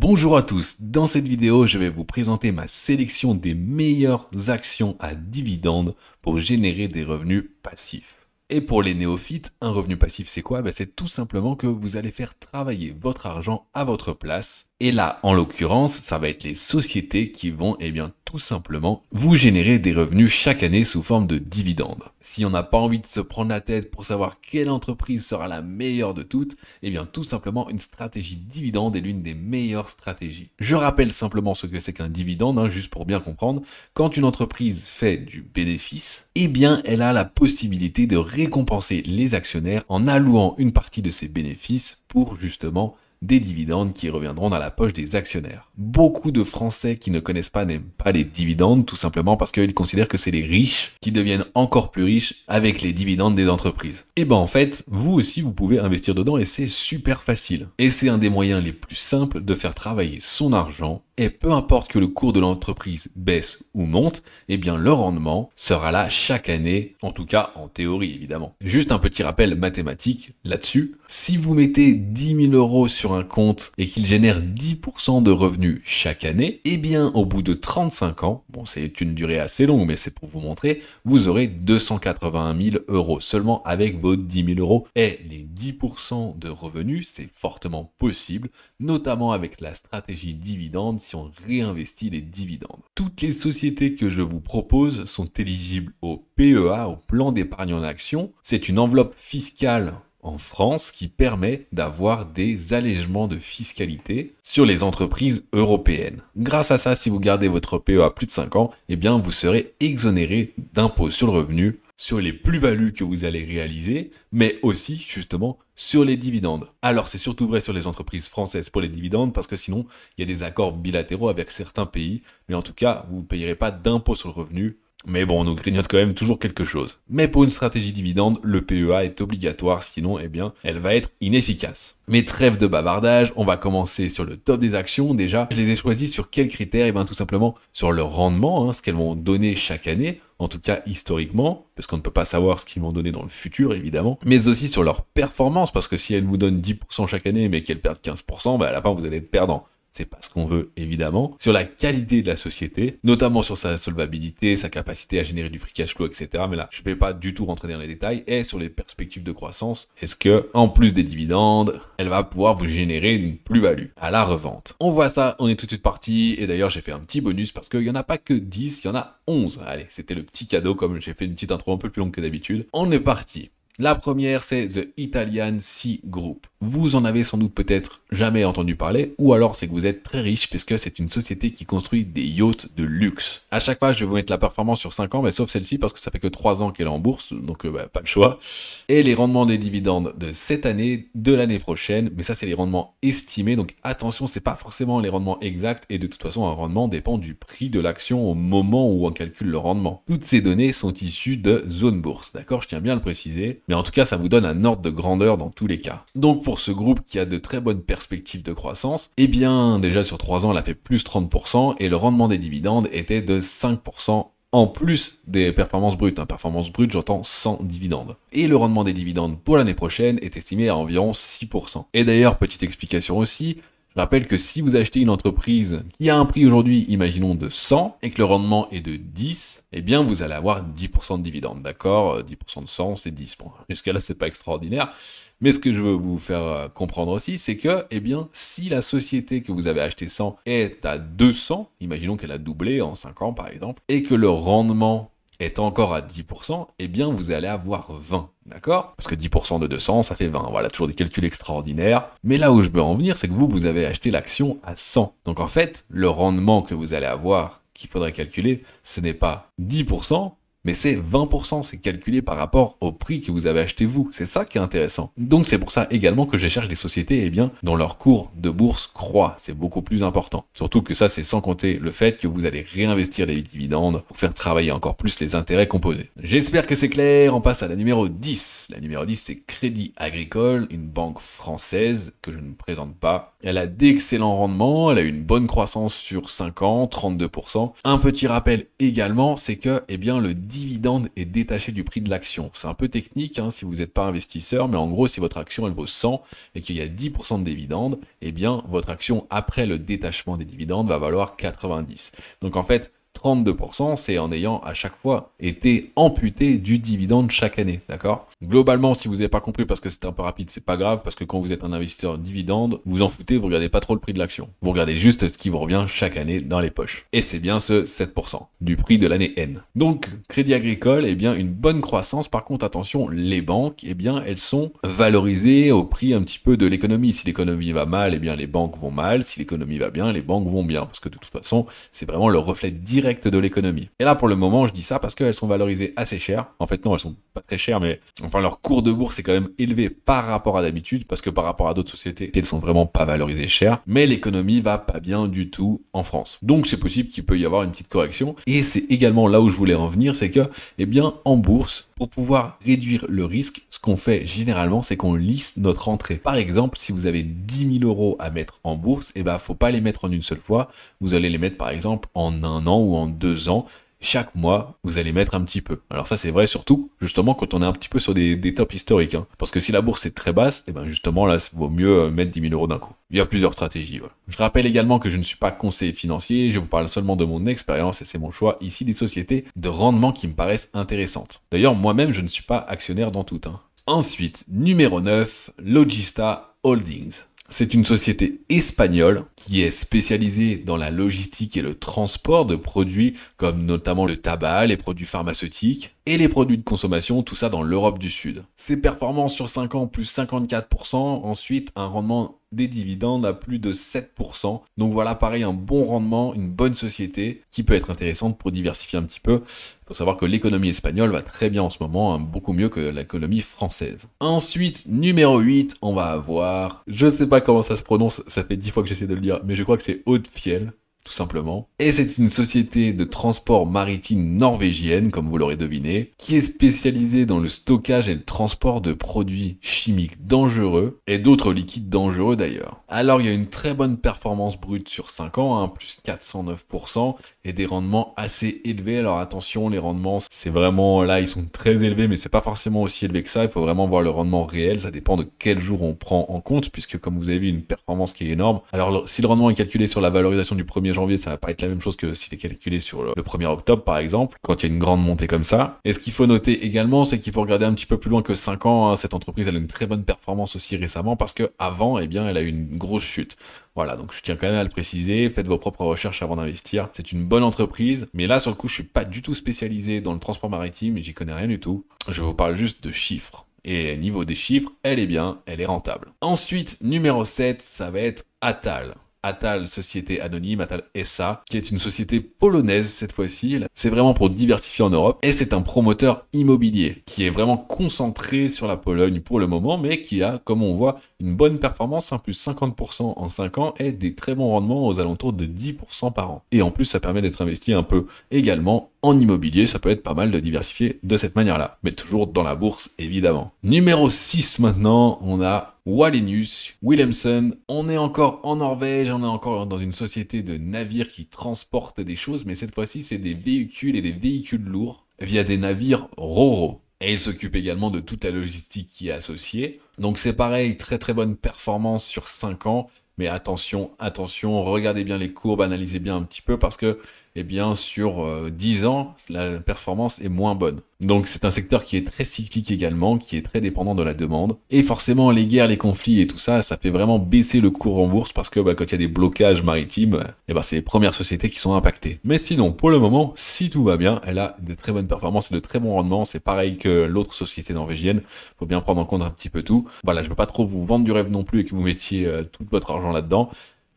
Bonjour à tous, dans cette vidéo je vais vous présenter ma sélection des meilleures actions à dividendes pour générer des revenus passifs. Et pour les néophytes, un revenu passif c'est quoi ben, C'est tout simplement que vous allez faire travailler votre argent à votre place et là, en l'occurrence, ça va être les sociétés qui vont, eh bien, tout simplement, vous générer des revenus chaque année sous forme de dividendes. Si on n'a pas envie de se prendre la tête pour savoir quelle entreprise sera la meilleure de toutes, eh bien, tout simplement, une stratégie dividende est l'une des meilleures stratégies. Je rappelle simplement ce que c'est qu'un dividende, hein, juste pour bien comprendre. Quand une entreprise fait du bénéfice, eh bien, elle a la possibilité de récompenser les actionnaires en allouant une partie de ses bénéfices pour justement des dividendes qui reviendront dans la poche des actionnaires. Beaucoup de Français qui ne connaissent pas n'aiment pas les dividendes tout simplement parce qu'ils considèrent que c'est les riches qui deviennent encore plus riches avec les dividendes des entreprises. Et eh ben en fait, vous aussi vous pouvez investir dedans et c'est super facile. Et c'est un des moyens les plus simples de faire travailler son argent et peu importe que le cours de l'entreprise baisse ou monte, et eh bien le rendement sera là chaque année, en tout cas en théorie évidemment. Juste un petit rappel mathématique là-dessus. Si vous mettez 10 000 euros sur un compte et qu'il génère 10% de revenus chaque année, et eh bien au bout de 35 ans, bon c'est une durée assez longue mais c'est pour vous montrer, vous aurez 281 000 euros seulement avec vos 10 000 euros et les 10% de revenus, c'est fortement possible, notamment avec la stratégie dividende si réinvestit les dividendes. Toutes les sociétés que je vous propose sont éligibles au PEA, au plan d'épargne en action. C'est une enveloppe fiscale en France qui permet d'avoir des allègements de fiscalité sur les entreprises européennes. Grâce à ça, si vous gardez votre PEA plus de 5 ans, eh bien vous serez exonéré d'impôts sur le revenu sur les plus-values que vous allez réaliser, mais aussi justement sur les dividendes. Alors c'est surtout vrai sur les entreprises françaises pour les dividendes, parce que sinon il y a des accords bilatéraux avec certains pays, mais en tout cas vous ne payerez pas d'impôt sur le revenu mais bon, on nous grignote quand même toujours quelque chose. Mais pour une stratégie dividende, le PEA est obligatoire, sinon, eh bien, elle va être inefficace. Mais trêve de bavardage, on va commencer sur le top des actions. Déjà, je les ai choisies sur quels critères Eh bien, tout simplement sur leur rendement, hein, ce qu'elles vont donner chaque année, en tout cas historiquement, parce qu'on ne peut pas savoir ce qu'ils vont donner dans le futur, évidemment, mais aussi sur leur performance, parce que si elles vous donnent 10% chaque année, mais qu'elles perdent 15%, ben, à la fin, vous allez être perdant c'est pas ce qu'on veut évidemment, sur la qualité de la société, notamment sur sa solvabilité, sa capacité à générer du free cash flow, etc. Mais là, je ne vais pas du tout rentrer dans les détails, et sur les perspectives de croissance, est-ce que, en plus des dividendes, elle va pouvoir vous générer une plus-value à la revente On voit ça, on est tout de suite parti, et d'ailleurs j'ai fait un petit bonus parce qu'il y en a pas que 10, il y en a 11. Allez, c'était le petit cadeau, comme j'ai fait une petite intro un peu plus longue que d'habitude. On est parti. La première, c'est The Italian Sea Group. Vous en avez sans doute peut-être jamais entendu parler, ou alors c'est que vous êtes très riche puisque c'est une société qui construit des yachts de luxe. À chaque fois, je vais vous mettre la performance sur 5 ans, mais sauf celle-ci parce que ça fait que 3 ans qu'elle est en bourse, donc euh, bah, pas le choix. Et les rendements des dividendes de cette année, de l'année prochaine, mais ça c'est les rendements estimés, donc attention, c'est pas forcément les rendements exacts, et de toute façon, un rendement dépend du prix de l'action au moment où on calcule le rendement. Toutes ces données sont issues de zone bourse, d'accord Je tiens bien le préciser. Mais en tout cas, ça vous donne un ordre de grandeur dans tous les cas. Donc pour ce groupe qui a de très bonnes perspectives de croissance, eh bien déjà sur 3 ans, elle a fait plus 30% et le rendement des dividendes était de 5% en plus des performances brutes. Hein, performance brutes, j'entends sans dividendes. Et le rendement des dividendes pour l'année prochaine est estimé à environ 6%. Et d'ailleurs, petite explication aussi, je rappelle que si vous achetez une entreprise qui a un prix aujourd'hui, imaginons de 100, et que le rendement est de 10, eh bien vous allez avoir 10% de dividendes, d'accord 10% euh, de 100, c'est 10. points jusqu'à là, c'est pas extraordinaire. Mais ce que je veux vous faire euh, comprendre aussi, c'est que, eh bien, si la société que vous avez acheté 100 est à 200, imaginons qu'elle a doublé en 5 ans par exemple, et que le rendement est encore à 10%, eh bien vous allez avoir 20, d'accord Parce que 10% de 200, ça fait 20. Voilà, toujours des calculs extraordinaires. Mais là où je veux en venir, c'est que vous, vous avez acheté l'action à 100. Donc en fait, le rendement que vous allez avoir, qu'il faudrait calculer, ce n'est pas 10%, mais c'est 20%, c'est calculé par rapport au prix que vous avez acheté vous. C'est ça qui est intéressant. Donc c'est pour ça également que je cherche des sociétés eh bien, dont leur cours de bourse croît. C'est beaucoup plus important. Surtout que ça, c'est sans compter le fait que vous allez réinvestir les dividendes pour faire travailler encore plus les intérêts composés. J'espère que c'est clair. On passe à la numéro 10. La numéro 10, c'est Crédit Agricole, une banque française que je ne présente pas. Elle a d'excellents rendements, elle a une bonne croissance sur 5 ans, 32%. Un petit rappel également, c'est que eh bien, le dividende est détaché du prix de l'action. C'est un peu technique hein, si vous n'êtes pas investisseur, mais en gros, si votre action elle vaut 100 et qu'il y a 10% de dividendes, eh bien votre action après le détachement des dividendes va valoir 90. Donc en fait, 32%, c'est en ayant à chaque fois été amputé du dividende chaque année, d'accord Globalement, si vous n'avez pas compris parce que c'est un peu rapide, c'est pas grave, parce que quand vous êtes un investisseur dividende, vous en foutez, vous regardez pas trop le prix de l'action. Vous regardez juste ce qui vous revient chaque année dans les poches. Et c'est bien ce 7% du prix de l'année N. Donc, Crédit Agricole, eh bien, une bonne croissance. Par contre, attention, les banques, eh bien, elles sont valorisées au prix un petit peu de l'économie. Si l'économie va mal, eh bien, les banques vont mal. Si l'économie va bien, les banques vont bien. Parce que de toute façon, c'est vraiment le reflet direct de l'économie. Et là, pour le moment, je dis ça parce qu'elles sont valorisées assez chères En fait, non, elles sont pas très chères, mais enfin, leur cours de bourse est quand même élevé par rapport à d'habitude parce que par rapport à d'autres sociétés, elles sont vraiment pas valorisées chères Mais l'économie va pas bien du tout en France. Donc, c'est possible qu'il peut y avoir une petite correction. Et c'est également là où je voulais en venir, c'est que, eh bien, en bourse, pour pouvoir réduire le risque, ce qu'on fait généralement, c'est qu'on lisse notre entrée. Par exemple, si vous avez 10 000 euros à mettre en bourse, et eh ben, faut pas les mettre en une seule fois. Vous allez les mettre par exemple en un an ou en deux ans chaque mois, vous allez mettre un petit peu. Alors ça, c'est vrai surtout, justement, quand on est un petit peu sur des, tops historiques. Hein. Parce que si la bourse est très basse, et eh ben justement, là, il vaut mieux euh, mettre 10 000 euros d'un coup. Il y a plusieurs stratégies. Je rappelle également que je ne suis pas conseiller financier, je vous parle seulement de mon expérience et c'est mon choix ici des sociétés de rendement qui me paraissent intéressantes. D'ailleurs, moi-même, je ne suis pas actionnaire dans tout. Hein. Ensuite, numéro 9, Logista Holdings. C'est une société espagnole qui est spécialisée dans la logistique et le transport de produits comme notamment le tabac, les produits pharmaceutiques, et les produits de consommation, tout ça dans l'Europe du Sud. Ses performances sur 5 ans, plus 54%, ensuite un rendement des dividendes à plus de 7%. Donc voilà, pareil, un bon rendement, une bonne société qui peut être intéressante pour diversifier un petit peu. Il faut savoir que l'économie espagnole va très bien en ce moment, hein, beaucoup mieux que l'économie française. Ensuite, numéro 8, on va avoir, je sais pas comment ça se prononce, ça fait 10 fois que j'essaie de le dire, mais je crois que c'est Haute Fiel simplement. Et c'est une société de transport maritime norvégienne, comme vous l'aurez deviné, qui est spécialisée dans le stockage et le transport de produits chimiques dangereux et d'autres liquides dangereux d'ailleurs. Alors il y a une très bonne performance brute sur 5 ans, hein, plus 409%, et des rendements assez élevés. Alors attention, les rendements, c'est vraiment là, ils sont très élevés, mais c'est pas forcément aussi élevé que ça. Il faut vraiment voir le rendement réel. Ça dépend de quel jour on prend en compte, puisque comme vous avez vu, une performance qui est énorme. Alors si le rendement est calculé sur la valorisation du premier jour janvier, ça va pas être la même chose que s'il est calculé sur le 1er octobre, par exemple, quand il y a une grande montée comme ça. Et ce qu'il faut noter également, c'est qu'il faut regarder un petit peu plus loin que 5 ans. Hein. Cette entreprise, elle a une très bonne performance aussi récemment parce que avant, eh bien, elle a eu une grosse chute. Voilà, donc je tiens quand même à le préciser, faites vos propres recherches avant d'investir. C'est une bonne entreprise, mais là sur le coup, je suis pas du tout spécialisé dans le transport maritime et j'y connais rien du tout. Je vous parle juste de chiffres. Et niveau des chiffres, elle est bien, elle est rentable. Ensuite, numéro 7, ça va être Atal. Atal Société Anonyme, Atal SA, qui est une société polonaise cette fois-ci. C'est vraiment pour diversifier en Europe. Et c'est un promoteur immobilier qui est vraiment concentré sur la Pologne pour le moment, mais qui a, comme on voit, une bonne performance, un hein, plus 50% en 5 ans, et des très bons rendements aux alentours de 10% par an. Et en plus, ça permet d'être investi un peu également en immobilier, ça peut être pas mal de diversifier de cette manière-là, mais toujours dans la bourse évidemment. Numéro 6 maintenant, on a Wallenius, Williamson, on est encore en Norvège, on est encore dans une société de navires qui transportent des choses, mais cette fois-ci c'est des véhicules et des véhicules lourds via des navires RORO. Et il s'occupe également de toute la logistique qui est associée. Donc c'est pareil, très très bonne performance sur 5 ans. Mais attention, attention, regardez bien les courbes, analysez bien un petit peu parce que eh bien sur 10 euh, ans, la performance est moins bonne. Donc c'est un secteur qui est très cyclique également, qui est très dépendant de la demande. Et forcément, les guerres, les conflits et tout ça, ça fait vraiment baisser le cours en bourse parce que bah, quand il y a des blocages maritimes, eh ben, c'est les premières sociétés qui sont impactées. Mais sinon, pour le moment, si tout va bien, elle a de très bonnes performances et de très bons rendements. C'est pareil que l'autre société norvégienne. Faut bien prendre en compte un petit peu tout. Voilà, je veux pas trop vous vendre du rêve non plus et que vous mettiez euh, tout votre argent là-dedans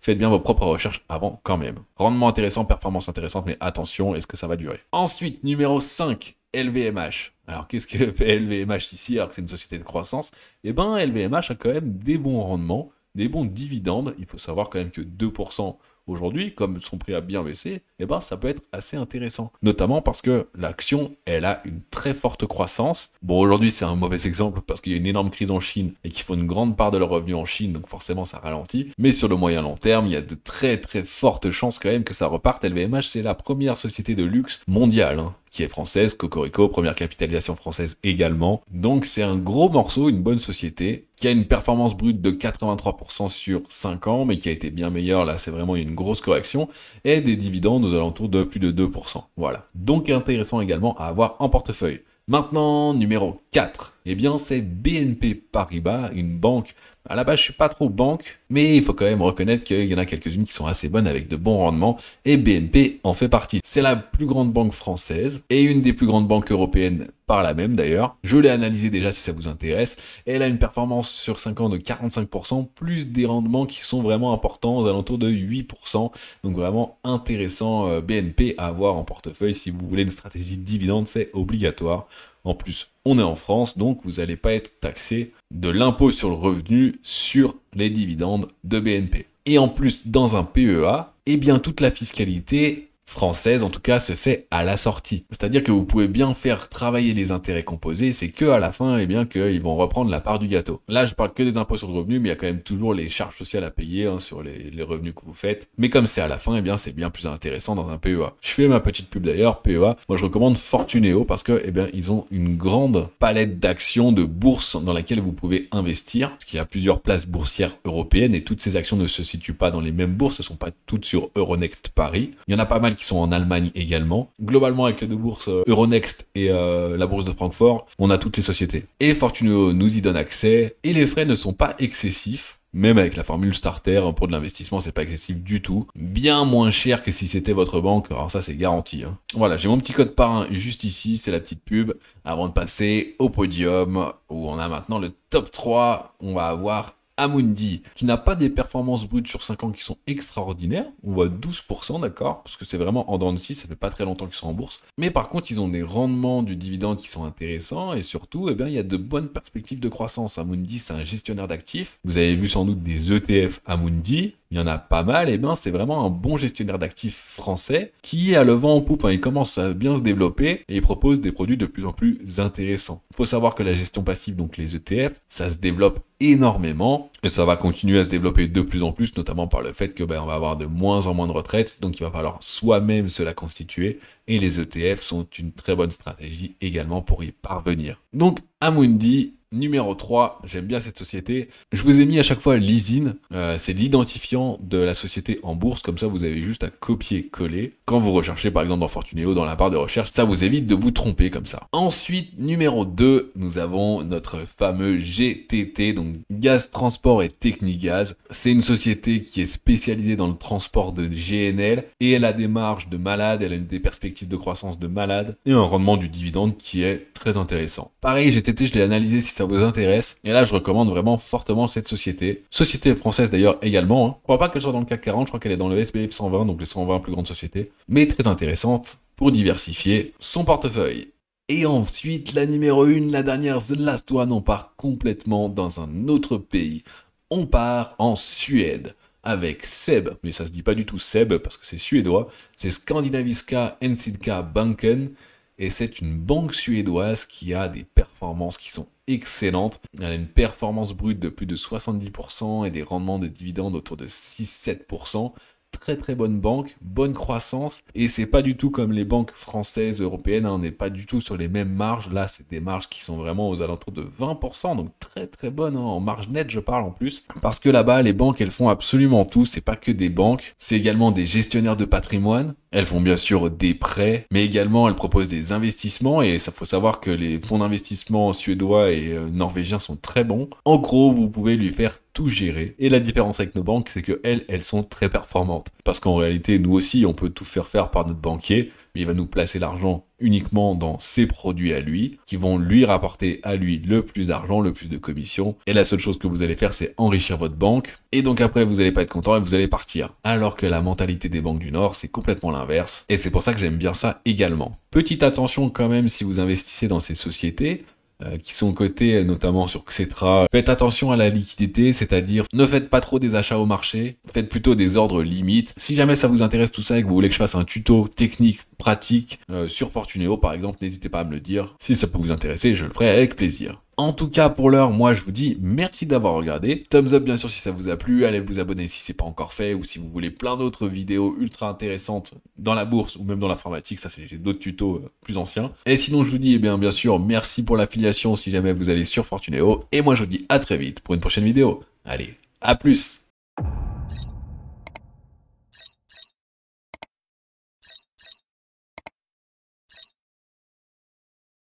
faites bien vos propres recherches avant quand même. Rendement intéressant, performance intéressante, mais attention, est-ce que ça va durer Ensuite, numéro 5, LVMH. Alors qu'est-ce que fait LVMH ici alors que c'est une société de croissance Eh bien, LVMH a quand même des bons rendements, des bons dividendes. Il faut savoir quand même que 2% Aujourd'hui, comme son prix a bien baissé, eh ben, ça peut être assez intéressant. Notamment parce que l'action, elle a une très forte croissance. Bon, aujourd'hui, c'est un mauvais exemple parce qu'il y a une énorme crise en Chine et qu'ils font une grande part de leurs revenus en Chine, donc forcément, ça ralentit. Mais sur le moyen long terme, il y a de très très fortes chances quand même que ça reparte. LVMH, c'est la première société de luxe mondiale. Hein qui est française, Cocorico, première capitalisation française également. Donc c'est un gros morceau, une bonne société, qui a une performance brute de 83% sur 5 ans, mais qui a été bien meilleure, là c'est vraiment une grosse correction, et des dividendes aux alentours de plus de 2%. Voilà. Donc intéressant également à avoir en portefeuille. Maintenant, numéro 4 eh bien c'est BNP Paribas, une banque. À la base, je suis pas trop banque, mais il faut quand même reconnaître qu'il y en a quelques-unes qui sont assez bonnes avec de bons rendements, et BNP en fait partie. C'est la plus grande banque française et une des plus grandes banques européennes par la même d'ailleurs. Je l'ai analysé déjà si ça vous intéresse. Elle a une performance sur 5 ans de 45%, plus des rendements qui sont vraiment importants aux alentours de 8%. Donc vraiment intéressant euh, BNP à avoir en portefeuille. Si vous voulez une stratégie de dividende, c'est obligatoire. En plus, on est en France, donc vous n'allez pas être taxé de l'impôt sur le revenu sur les dividendes de BNP. Et en plus, dans un PEA, eh bien, toute la fiscalité française, en tout cas, se fait à la sortie. C'est-à-dire que vous pouvez bien faire travailler les intérêts composés, c'est que à la fin, et eh bien, qu'ils vont reprendre la part du gâteau. Là, je parle que des impôts sur le revenu, mais il y a quand même toujours les charges sociales à payer hein, sur les, revenus que vous faites. Mais comme c'est à la fin, et eh bien, c'est bien plus intéressant dans un PEA. Je fais ma petite pub d'ailleurs, PEA. Moi, je recommande Fortuneo parce que, eh bien, ils ont une grande palette d'actions de bourse dans laquelle vous pouvez investir, parce qu'il y a plusieurs places boursières européennes et toutes ces actions ne se situent pas dans les mêmes bourses, ne sont pas toutes sur Euronext Paris. Il y en a pas mal qui sont en Allemagne également. Globalement, avec les deux bourses euh, Euronext et euh, la bourse de Francfort, on a toutes les sociétés. Et Fortuneo nous y donne accès, et les frais ne sont pas excessifs. Même avec la formule starter pour de l'investissement, c'est pas excessif du tout. Bien moins cher que si c'était votre banque. Alors ça, c'est garanti. Hein. Voilà, j'ai mon petit code parrain juste ici. C'est la petite pub. Avant de passer au podium où on a maintenant le top 3, on va avoir Amundi, qui n'a pas des performances brutes sur 5 ans qui sont extraordinaires. On voit 12%, d'accord Parce que c'est vraiment en dents 6, ça fait pas très longtemps qu'ils sont en bourse. Mais par contre, ils ont des rendements du dividende qui sont intéressants et surtout, eh bien, il y a de bonnes perspectives de croissance. Amundi, c'est un gestionnaire d'actifs. Vous avez vu sans doute des ETF Amundi il y en a pas mal, et bien c'est vraiment un bon gestionnaire d'actifs français qui a le vent en poupe. Hein. Il commence à bien se développer et il propose des produits de plus en plus intéressants. Il faut savoir que la gestion passive, donc les ETF, ça se développe énormément et ça va continuer à se développer de plus en plus, notamment par le fait que ben, on va avoir de moins en moins de retraites, donc il va falloir soi-même se la constituer et les ETF sont une très bonne stratégie également pour y parvenir. Donc Amundi Numéro 3, j'aime bien cette société. Je vous ai mis à chaque fois l'ISIN, euh, c'est l'identifiant de la société en bourse, comme ça vous avez juste à copier-coller. Quand vous recherchez par exemple dans Fortuneo, dans la barre de recherche, ça vous évite de vous tromper comme ça. Ensuite, numéro 2, nous avons notre fameux GTT, donc Gaz Transport et Technigaz. C'est une société qui est spécialisée dans le transport de GNL et elle a des marges de malade, elle a des perspectives de croissance de malade et un rendement du dividende qui est très intéressant. Pareil, GTT, je l'ai analysé si ça vous intéresse. Et là, je recommande vraiment fortement cette société. Société française d'ailleurs également. On hein. Je crois pas qu'elle soit dans le CAC 40, je crois qu'elle est dans le SBF 120, donc les 120 plus grandes sociétés. Mais très intéressante pour diversifier son portefeuille. Et ensuite, la numéro 1, la dernière, The Last One, on part complètement dans un autre pays. On part en Suède avec Seb, mais ça se dit pas du tout Seb parce que c'est suédois, c'est scandinaviska Ensidka Banken et c'est une banque suédoise qui a des performances qui sont excellentes. Elle a une performance brute de plus de 70% et des rendements de dividendes autour de 6-7% très très bonne banque, bonne croissance, et c'est pas du tout comme les banques françaises, européennes, hein. on n'est pas du tout sur les mêmes marges, là c'est des marges qui sont vraiment aux alentours de 20%, donc très très bonne, hein, en marge nette je parle en plus, parce que là-bas les banques elles font absolument tout, c'est pas que des banques, c'est également des gestionnaires de patrimoine, elles font bien sûr des prêts, mais également elles proposent des investissements et ça faut savoir que les fonds d'investissement suédois et euh, norvégiens sont très bons. En gros, vous pouvez lui faire tout gérer. Et la différence avec nos banques, c'est que elles, elles sont très performantes. Parce qu'en réalité, nous aussi, on peut tout faire faire par notre banquier, mais il va nous placer l'argent uniquement dans ses produits à lui, qui vont lui rapporter à lui le plus d'argent, le plus de commissions. Et la seule chose que vous allez faire, c'est enrichir votre banque. Et donc après, vous n'allez pas être content et vous allez partir. Alors que la mentalité des banques du Nord, c'est complètement l'inverse. Et c'est pour ça que j'aime bien ça également. Petite attention quand même si vous investissez dans ces sociétés euh, qui sont cotés notamment sur Xetra. Faites attention à la liquidité, c'est-à-dire ne faites pas trop des achats au marché, faites plutôt des ordres limites. Si jamais ça vous intéresse tout ça et que vous voulez que je fasse un tuto technique, pratique euh, sur Fortuneo par exemple, n'hésitez pas à me le dire. Si ça peut vous intéresser, je le ferai avec plaisir. En tout cas, pour l'heure, moi je vous dis merci d'avoir regardé. Thumbs up bien sûr si ça vous a plu. Allez vous abonner si c'est pas encore fait ou si vous voulez plein d'autres vidéos ultra intéressantes dans la bourse ou même dans l'informatique. Ça, c'est d'autres tutos euh, plus anciens. Et sinon, je vous dis eh bien, bien sûr merci pour l'affiliation si jamais vous allez sur Fortuneo. Et moi je vous dis à très vite pour une prochaine vidéo. Allez, à plus!